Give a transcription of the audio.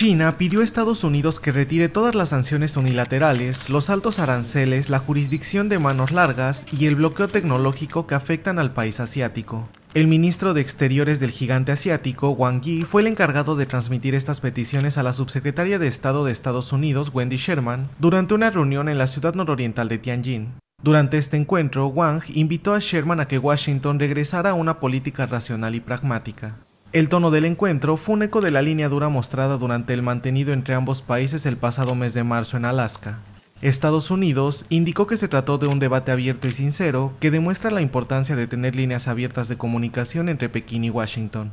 China pidió a Estados Unidos que retire todas las sanciones unilaterales, los altos aranceles, la jurisdicción de manos largas y el bloqueo tecnológico que afectan al país asiático. El ministro de Exteriores del gigante asiático, Wang Yi, fue el encargado de transmitir estas peticiones a la subsecretaria de Estado de Estados Unidos, Wendy Sherman, durante una reunión en la ciudad nororiental de Tianjin. Durante este encuentro, Wang invitó a Sherman a que Washington regresara a una política racional y pragmática. El tono del encuentro fue un eco de la línea dura mostrada durante el mantenido entre ambos países el pasado mes de marzo en Alaska. Estados Unidos indicó que se trató de un debate abierto y sincero que demuestra la importancia de tener líneas abiertas de comunicación entre Pekín y Washington.